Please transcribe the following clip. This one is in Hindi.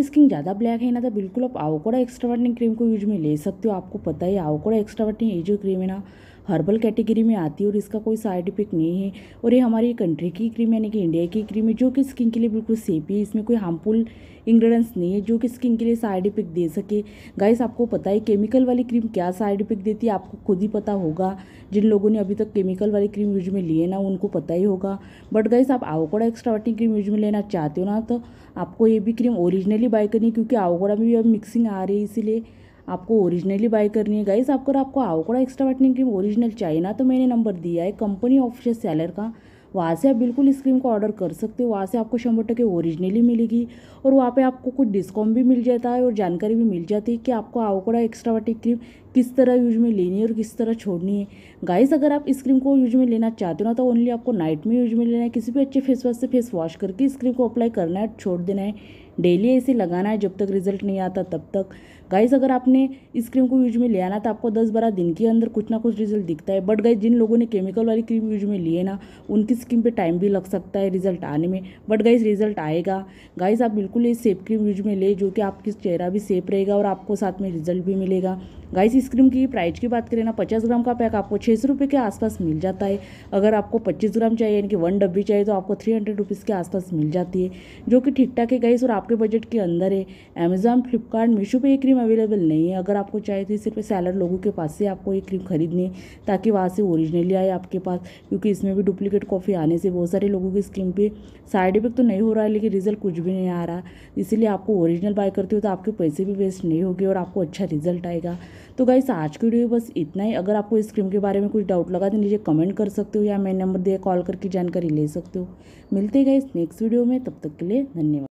आपकी स्किन ज़्यादा ब्लैक है ना तो बिल्कुल आप आवकोड़ा एक्स्ट्रा वाइटनिंग क्रीम को यूज में ले सकते हो आपको पता ही आवकोड़ा एक्स्ट्रा वाइटनिंग ये जो क्रीम है ना हर्बल कैटेगरी में आती है और इसका कोई साइड इफेक्ट नहीं है और ये हमारी कंट्री की क्रीम यानी कि इंडिया की क्रीम है जो कि स्किन के लिए बिल्कुल सेफ है इसमें कोई हार्मफुल इंग्रेडिएंट्स नहीं है जो कि स्किन के लिए साइड इफेक्ट दे सके गाइस आपको पता है केमिकल वाली क्रीम क्या साइड इफेक्ट देती है आपको खुद ही पता होगा जिन लोगों ने अभी तक केमिकल वाली क्रीम यूज में लिए ना उनको पता ही होगा बट गाइस आप आवकोड़ा एक्स्ट्रावर्टिंग क्रीम यूज में लेना चाहते हो ना तो आपको ये भी क्रीम ओरिजिनली बाय करनी क्योंकि आवकोड़ा में भी अब मिक्सिंग आ रही है इसीलिए आपको ओरिजिनली बाय करनी है गाइस आपको आपको avocado extra whitening cream original चाहिए ना तो मैंने नंबर दिया है कंपनी ऑफिशियल सेलर का वहाँ से आप बिल्कुल इस क्रीम को ऑर्डर कर सकते हो वहाँ से आपको शंबर टके ओरिजिनली मिलेगी और वहाँ पे आपको कुछ डिस्काउंट भी मिल जाता है और जानकारी भी मिल जाती है कि आपको आवकड़ा एक्स्ट्रा वाटिक क्रीम किस तरह यूज में लेनी है और किस तरह छोड़नी है गाइस अगर आप इस क्रीम को यूज में लेना चाहते हो ना तो ओनली आपको नाइट में यूज में लेना है किसी भी अच्छे फेस वॉश से फेस वॉश करके इस क्रीम को अप्लाई करना है छोड़ देना है डेली ऐसे लगाना है जब तक रिजल्ट नहीं आता तब तक गाइज अगर आपने इस क्रीम को यूज में ले आना तो आपको दस बारह दिन के अंदर कुछ ना कुछ रिजल्ट दिखता है बट गाइज जिन लोगों ने केमिकल वाली क्रीम यूज में लिए ना उनकी स्किन पे टाइम भी लग सकता है रिजल्ट आने में बट गाइज रिजल्ट आएगा गाइज आप बिल्कुल ये सेफ क्रीम यूज में ले जो कि आपकी चेहरा भी सेफ रहेगा और आपको साथ में रिजल्ट भी मिलेगा गाइज इस क्रीम की प्राइस की बात करें ना पचास ग्राम का पैक आपको छः सौ के आसपास मिल जाता है अगर आपको पच्चीस ग्राम चाहिए यानी कि वन डब्बी चाहिए तो आपको थ्री हंड्रेड के आसपास मिल जाती है जो कि ठीक ठाक है गाइस और आपके बजट के अंदर है अमेज़ॉन फ्लिपकार्ट मीशो पर ये क्रीम अवेलेबल नहीं है अगर आपको चाहिए तो सिर्फ सैलर लोगों के पास से आपको ये क्रीम खरीदनी है ताकि वहाँ से ओरिजिनली आए आपके पास क्योंकि इसमें भी डुप्लीकेट कॉफ़ी आने से बहुत सारे लोगों की स्किन पर साइड इफेक्ट तो नहीं हो रहा है लेकिन रिजल्ट कुछ भी नहीं आ रहा इसीलिए आपको ओरिजिनल बाय करते हो तो आपके पैसे भी वेस्ट नहीं होगी और आपको अच्छा रिजल्ट आएगा तो गाइस आज की वीडियो बस इतना ही अगर आपको इस क्रीम के बारे में कुछ डाउट लगा तो नीचे कमेंट कर सकते हो या मेरे नंबर दिए कॉल करके जानकारी ले सकते हो मिलते गए इस नेक्स्ट वीडियो में तब तक के लिए धन्यवाद